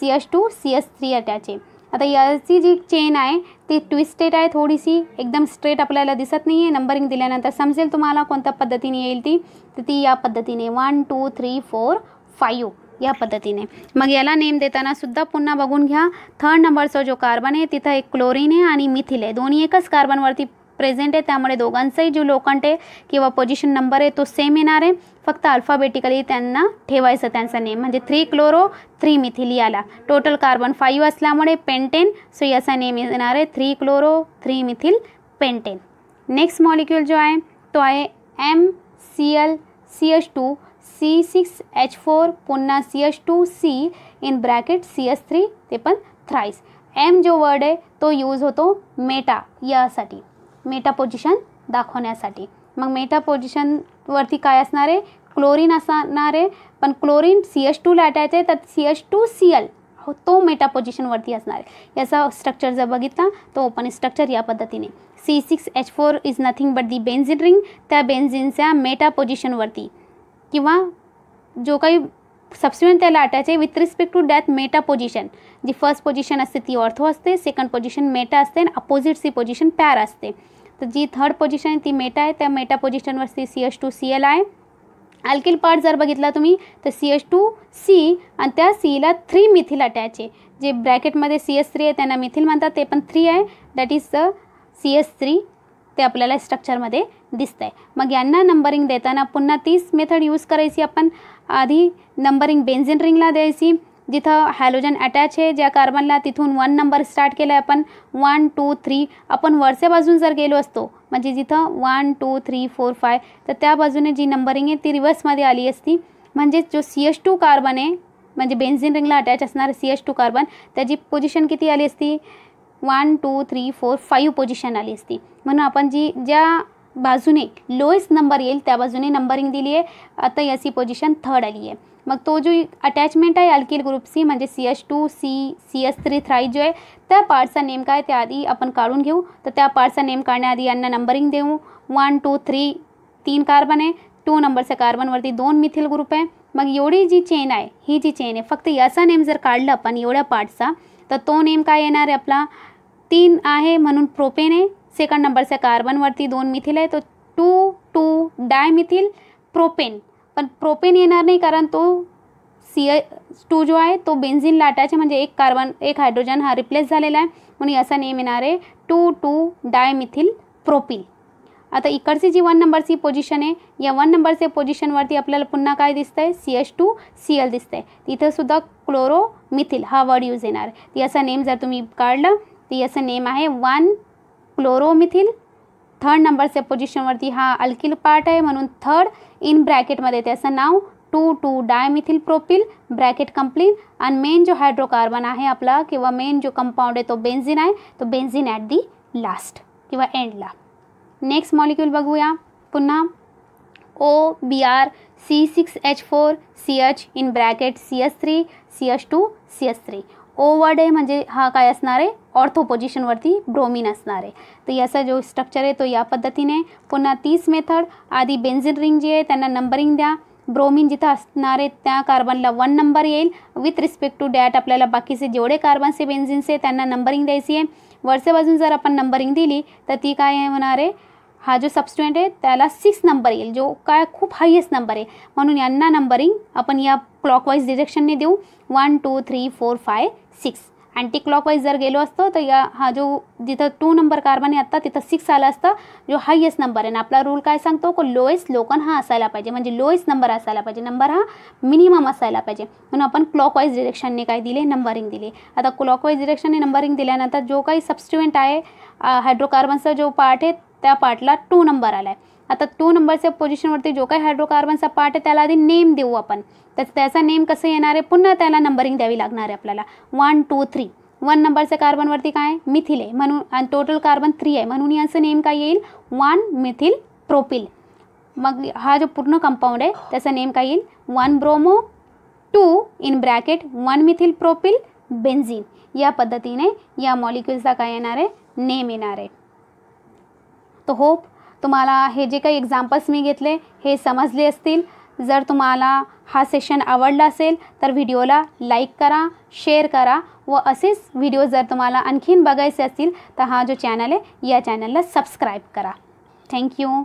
C S two C S three attach है आता याची जी चेन है ती ट्विस्टेड थोड़ी सी एकदम स्ट्रेट अपने दिसत नहीं है नंबरिंग दिल्यानंतर समझेल तुम्हारा को पद्धति येईल ती तर तो या one two three four five या ने मग ये नेम देताना सुधा पुनः बगुन घया थर्ड नंबर जो कार्बन है तिथा एक क्लोरीन है और मिथिल है दोनों आहे दोन्ही एकच कार्बनवरती प्रेझेंट आहे त्यामुळे ही जो लोखंड है कि वह पोजिशन नंबर है तो सेम येणार आहे फक्त अल्फाबेटिकली नेम म्हणजे थ्री क्लोरो थ्री मिथिल याला टोटल कार्बन फाइव असल्यामुळे पेंटेन सो याचा नेम येणार three chloro three methyl pentane next molecule जो है तो है M C L C H two C six H four पुन्हा C H two C in bracket C S three ते पण थ्राईस एम जो वर्ड आहे तो यूज होतो मेटा यासाठी मेटा पोजिशन दाखवण्यासाठी मग मेटा पोजिशनवरती काय असणार आहे क्लोरीन असणार आहे पण chlorine C H two attach आहे तर C H two C L तो मेटा पोजिशनवरती असणार आहे याचा स्ट्रक्चर जर बघितला तो ओपन स्ट्रक्चर या पद्धतीने C six H four is nothing but the benzene ring त्या बेन्झिनच्या मेटा पोजिशनवरती किंवा जो काही सबसिक्वेंट त्याला अटॅच आहे with respect to that meta position जी फर्स्ट पोझिशन असते ती ऑर्थो असते सेकंड पोझिशन मेटा असते आणि अपोजिट सी पोझिशन पॅर असते तर जी थर्ड पोझिशन आहे ती मेटा आहे त्या मेटा पोझिशनवरती C H two C L आहे अल्किल पार्ट जर बघितला तुम्ही तर सी एच टू सी आणि त्या सीला थ्री मिथिल अटॅच आहे जे ब्रॅकेटमध्ये सी एस थ्री आहे त्यांना मिथिल म्हणतात ते पण थ्री आहे that is the C S three ते आपल्याला स्ट्रक्चरमध्ये दिसतं आहे मग यांना नंबरिंग देताना पुन्हा तीच मेथड यूज करायची आपण आधी नंबरिंग बेन्झिन रिंगला द्यायची जिथं हॅलोजन अटॅच आहे ज्या कार्बनला तिथून वन नंबर स्टार्ट केला आहे आपण वन टू थ्री आपण वरच्या बाजून जर गेलो असतो म्हणजे जिथं one two three four five तर त्या बाजूने जी नंबरिंग आहे ती रिवर्समध्ये आली असती म्हणजे जो सी एस टू कार्बन आहे म्हणजे बेन्झिन रिंगला अटॅच असणारा सी एस टू कार्बन त्याची पोझिशन किती आली असती one two three four five position आली असती म्हणून आपण जी ज्या बाजूने लोएस्ट नंबर येईल त्या बाजूने नंबरिंग दिली आहे आता याची पोझिशन थर्ड आली आहे मग तो जो अटॅचमेंट आहे अल्किल सी म्हणजे C S two C C S three thrice जो आहे त्या पार्टचा नेम काय त्या आधी आपण काढून घेऊ तर त्या पार्टचा नेम काढण्याआधी यांना नंबरिंग देऊ वन टू थ्री तीन कार्बन आहे टू नंबरच्या कार्बनवरती दोन मिथिल ग्रुप आहे मग एवढी जी चेन आहे ही जी चेन आहे फक्त याचा नेम जर काढला आपण एवढ्या पार्टचा तर तो नेम काय येणार आहे आपला तीन आहे म्हणून प्रोपेन आहे सेकंड नंबरच्या कार्बनवरती दोन मिथिल आहे तो टू टू डायमिथिल प्रोपेन पण प्रोपेन येणार नाही कारण तो सी टू जो आहे तो बेन्झिन लाटायचे म्हणजे एक कार्बन एक हायड्रोजन हा रिप्लेस झालेला आहे म्हणून याचा नेम येणार आहे टू टू डायमिथिल प्रोपिन आता इकडची जी वन नंबरची पोझिशन आहे या वन नंबरच्या पोझिशनवरती आपल्याला पुन्हा काय दिसतं आहे C H two C L दिसतं आहे तिथंसुद्धा क्लोरोमिथिल हा वर्ड यूज येणार ती असा नेम जर तुम्ही काढलं तर याचं नेम आहे वन क्लोरोमिथिल थर्ड नंबरच्या पोझिशनवरती हा अल्किल पार्ट आहे म्हणून थर्ड इन ब्रॅकेटमध्ये त्याचं नाव two two dimethyl propyl bracket complete आणि मेन जो हायड्रोकार्बन आहे आपला किंवा मेन जो कंपाऊंड आहे तो बेन्झिन आहे तो बेन्झिन ॲट दी लास्ट किंवा एंडला नेक्स्ट मॉलिक्यूल बघूया पुन्हा O B R C six H four C H in bracket C S three C H two C S three ओवर्ड आहे म्हणजे हा काय असणार आहे ऑर्थो पोझिशनवरती ब्रोमिन असणार आहे तर याचा जो स्ट्रक्चर आहे तो या पद्धतीने पुन्हा तीस मेथड आधी बेन्झिन रिंग जी आहे त्यांना नंबरिंग द्या ब्रोमिन जिथं असणार आहे त्या कार्बनला वन नंबर येईल विथ रिस्पेक्ट टू डॅट आपल्याला बाकीचे जेवढे आहे बेन्झिन्स आहे त्यांना नंबरिंग द्यायची आहे वरच्या बाजून जर आपण नंबरिंग दिली तर ती काय होणार आहे हा जो सबस्टुडंट आहे त्याला सिक्स नंबर येईल जो काय खूप हायेस्ट नंबर आहे म्हणून यांना नंबरिंग आपण या क्लॉकवाईज डिरेक्शनने देऊ one two three four five six anti clockwise जर गेलो असतो तर या हा जो जिथं टू नंबर कार्बन आहे आत्ता तिथं सिक्स आला असता जो हायेस्ट नंबर आहे ना आपला रूल काय सांगतो की लोएस्ट लोकन हा असायला पाहिजे म्हणजे लोएस्ट नंबर असायला पाहिजे नंबर हा मिनिमम असायला पाहिजे म्हणून आपण क्लॉकवाईज डिरेक्शनने काय दिले नंबरिंग दिले आता क्लॉकवाईज डिरेक्शनने नंबरिंग दिल्यानंतर जो काही सबस्टिवेंट आहे हायड्रोकार्बनचा जो पार्ट आहे त्या पार्टला टू नंबर आला आहे आता टू नंबरच्या पोझिशनवरती जो काही हायड्रोकार्बनचा पार्ट आहे त्याला आधी नेम देऊ आपण तर त्याचा नेम कसं येणार आहे पुन्हा त्याला नंबरिंग द्यावी लागणार आहे आपल्याला वन टू थ्री वन नंबरच्या कार्बनवरती काय मिथिल आहे म्हणून आणि टोटल कार्बन थ्री आहे म्हणून याचं नेम काय येईल वन मिथिल प्रोपिल मग हा जो पूर्ण कंपाऊंड आहे त्याचा नेम काय येईल one bromo two in bracket one methyl propyl benzene या पद्धतीने या मॉलिक्युलचा काय येणार आहे नेम येणार आहे तो होप तुम्हाला हे जे काही एक्झाम्पल्स मी घेतले हे समजले असतील जर तुम्हाला हा सेशन आवडला असेल तर व्हिडिओला लाईक करा शेअर करा व असेच व्हिडिओ जर तुम्हाला आणखीन बघायचे असतील तर हा जो चॅनल आहे या चॅनलला सबस्क्राईब करा थँक्यू